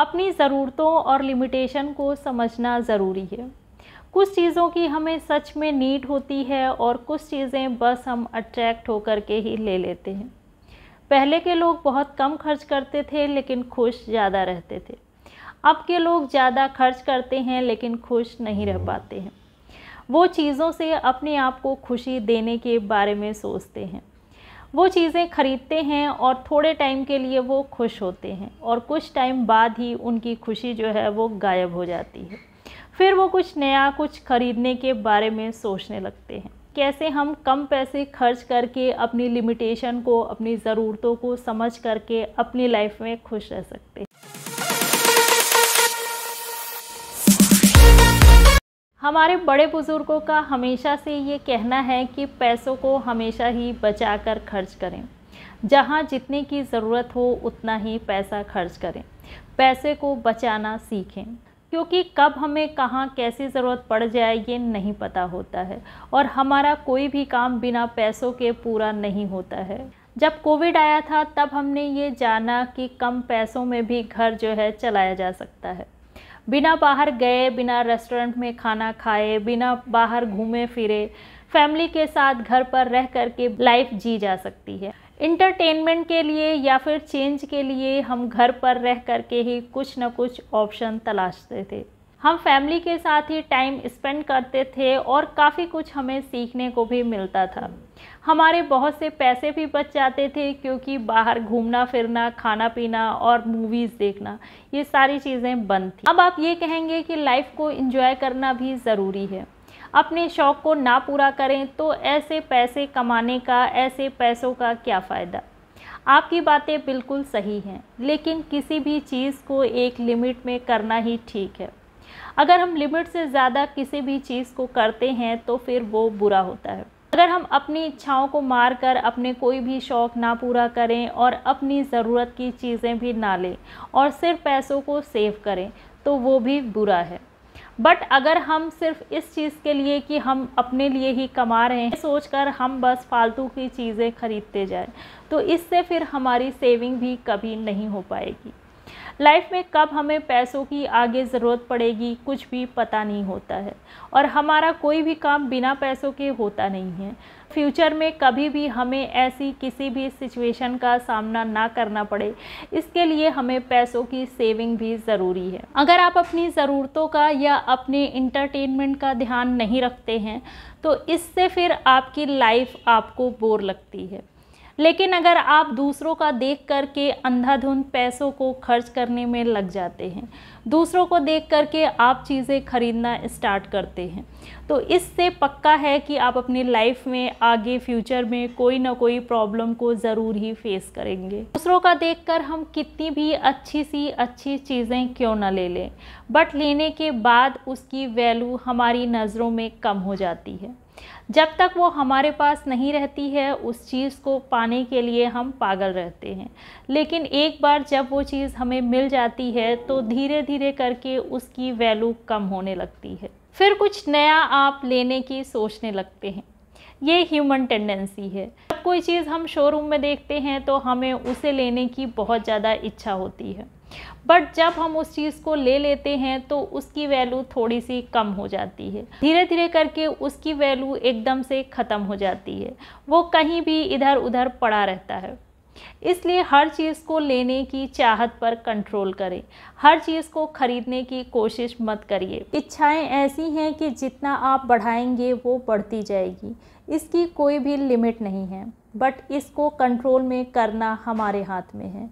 अपनी ज़रूरतों और लिमिटेशन को समझना ज़रूरी है कुछ चीज़ों की हमें सच में नीड होती है और कुछ चीज़ें बस हम अट्रैक्ट होकर के ही ले लेते हैं पहले के लोग बहुत कम खर्च करते थे लेकिन खुश ज़्यादा रहते थे अब के लोग ज़्यादा खर्च करते हैं लेकिन खुश नहीं रह पाते हैं वो चीज़ों से अपने आप को खुशी देने के बारे में सोचते हैं वो चीज़ें खरीदते हैं और थोड़े टाइम के लिए वो खुश होते हैं और कुछ टाइम बाद ही उनकी खुशी जो है वो गायब हो जाती है फिर वो कुछ नया कुछ खरीदने के बारे में सोचने लगते हैं कैसे हम कम पैसे खर्च करके अपनी लिमिटेशन को अपनी ज़रूरतों को समझ करके अपनी लाइफ में खुश रह सकते हैं हमारे बड़े बुज़ुर्गों का हमेशा से ये कहना है कि पैसों को हमेशा ही बचा कर खर्च करें जहाँ जितने की ज़रूरत हो उतना ही पैसा खर्च करें पैसे को बचाना सीखें क्योंकि कब हमें कहाँ कैसी ज़रूरत पड़ जाए ये नहीं पता होता है और हमारा कोई भी काम बिना पैसों के पूरा नहीं होता है जब कोविड आया था तब हमने ये जाना कि कम पैसों में भी घर जो है चलाया जा सकता है बिना बाहर गए बिना रेस्टोरेंट में खाना खाए बिना बाहर घूमे फिरे फैमिली के साथ घर पर रह कर के लाइफ जी जा सकती है इंटरटेनमेंट के लिए या फिर चेंज के लिए हम घर पर रह कर के ही कुछ ना कुछ ऑप्शन तलाशते थे हम फैमिली के साथ ही टाइम स्पेंड करते थे और काफ़ी कुछ हमें सीखने को भी मिलता था हमारे बहुत से पैसे भी बच जाते थे क्योंकि बाहर घूमना फिरना खाना पीना और मूवीज़ देखना ये सारी चीज़ें बंद थी अब आप ये कहेंगे कि लाइफ को इन्जॉय करना भी ज़रूरी है अपने शौक़ को ना पूरा करें तो ऐसे पैसे कमाने का ऐसे पैसों का क्या फ़ायदा आपकी बातें बिल्कुल सही हैं लेकिन किसी भी चीज़ को एक लिमिट में करना ही ठीक है अगर हम लिमिट से ज़्यादा किसी भी चीज़ को करते हैं तो फिर वो बुरा होता है अगर हम अपनी इच्छाओं को मार कर अपने कोई भी शौक़ ना पूरा करें और अपनी ज़रूरत की चीज़ें भी ना लें और सिर्फ पैसों को सेव करें तो वो भी बुरा है बट अगर हम सिर्फ इस चीज़ के लिए कि हम अपने लिए ही कमा रहे हैं सोचकर हम बस फालतू की चीज़ें खरीदते जाएं तो इससे फिर हमारी सेविंग भी कभी नहीं हो पाएगी लाइफ में कब हमें पैसों की आगे ज़रूरत पड़ेगी कुछ भी पता नहीं होता है और हमारा कोई भी काम बिना पैसों के होता नहीं है फ्यूचर में कभी भी हमें ऐसी किसी भी सिचुएशन का सामना ना करना पड़े इसके लिए हमें पैसों की सेविंग भी ज़रूरी है अगर आप अपनी ज़रूरतों का या अपने इंटरटेनमेंट का ध्यान नहीं रखते हैं तो इससे फिर आपकी लाइफ आपको बोर लगती है लेकिन अगर आप दूसरों का देख कर के अंधाधुंध पैसों को खर्च करने में लग जाते हैं दूसरों को देख कर के आप चीज़ें खरीदना स्टार्ट करते हैं तो इससे पक्का है कि आप अपनी लाइफ में आगे फ्यूचर में कोई ना कोई प्रॉब्लम को ज़रूर ही फेस करेंगे दूसरों का देखकर हम कितनी भी अच्छी सी अच्छी चीज़ें क्यों ना ले लें बट लेने के बाद उसकी वैल्यू हमारी नज़रों में कम हो जाती है जब तक वो हमारे पास नहीं रहती है उस चीज़ को पाने के लिए हम पागल रहते हैं लेकिन एक बार जब वो चीज़ हमें मिल जाती है तो धीरे धीरे करके उसकी वैल्यू कम होने लगती है फिर कुछ नया आप लेने की सोचने लगते हैं ये ह्यूमन टेंडेंसी है कोई चीज़ हम शोरूम में देखते हैं तो हमें उसे लेने की बहुत ज़्यादा इच्छा होती है बट जब हम उस चीज़ को ले लेते हैं तो उसकी वैल्यू थोड़ी सी कम हो जाती है धीरे धीरे करके उसकी वैल्यू एकदम से ख़त्म हो जाती है वो कहीं भी इधर उधर पड़ा रहता है इसलिए हर चीज़ को लेने की चाहत पर कंट्रोल करें हर चीज़ को खरीदने की कोशिश मत करिए इच्छाएं ऐसी हैं कि जितना आप बढ़ाएंगे वो बढ़ती जाएगी इसकी कोई भी लिमिट नहीं है बट इसको कंट्रोल में करना हमारे हाथ में है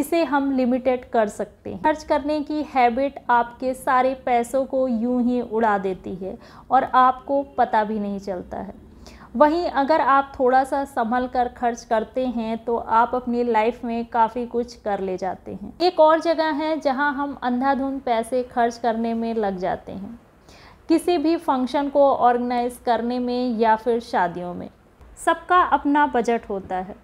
इसे हम लिमिटेड कर सकते हैं खर्च करने की हैबिट आपके सारे पैसों को यूं ही उड़ा देती है और आपको पता भी नहीं चलता है वहीं अगर आप थोड़ा सा संभल कर खर्च करते हैं तो आप अपनी लाइफ में काफ़ी कुछ कर ले जाते हैं एक और जगह है जहां हम अंधाधुंध पैसे खर्च करने में लग जाते हैं किसी भी फंक्शन को ऑर्गेनाइज करने में या फिर शादियों में सबका अपना बजट होता है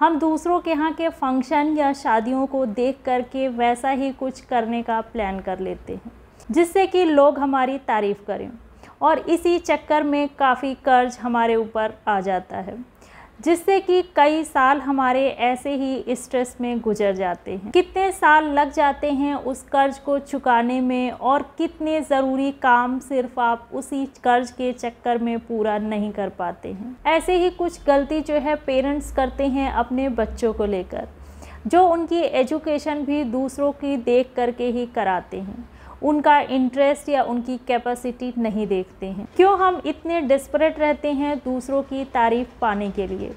हम दूसरों के यहाँ के फंक्शन या शादियों को देख करके वैसा ही कुछ करने का प्लान कर लेते हैं जिससे कि लोग हमारी तारीफ़ करें और इसी चक्कर में काफ़ी कर्ज हमारे ऊपर आ जाता है जिससे कि कई साल हमारे ऐसे ही स्ट्रेस में गुजर जाते हैं कितने साल लग जाते हैं उस कर्ज को चुकाने में और कितने ज़रूरी काम सिर्फ आप उसी कर्ज के चक्कर में पूरा नहीं कर पाते हैं ऐसे ही कुछ गलती जो है पेरेंट्स करते हैं अपने बच्चों को लेकर जो उनकी एजुकेशन भी दूसरों की देख करके ही कराते हैं उनका इंटरेस्ट या उनकी कैपेसिटी नहीं देखते हैं क्यों हम इतने डिस्परेट रहते हैं दूसरों की तारीफ पाने के लिए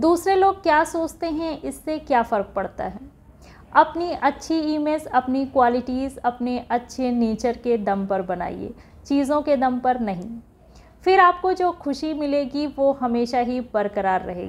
दूसरे लोग क्या सोचते हैं इससे क्या फ़र्क पड़ता है अपनी अच्छी इमेज अपनी क्वालिटीज़ अपने अच्छे नेचर के दम पर बनाइए चीज़ों के दम पर नहीं फिर आपको जो खुशी मिलेगी वो हमेशा ही बरकरार रहेगी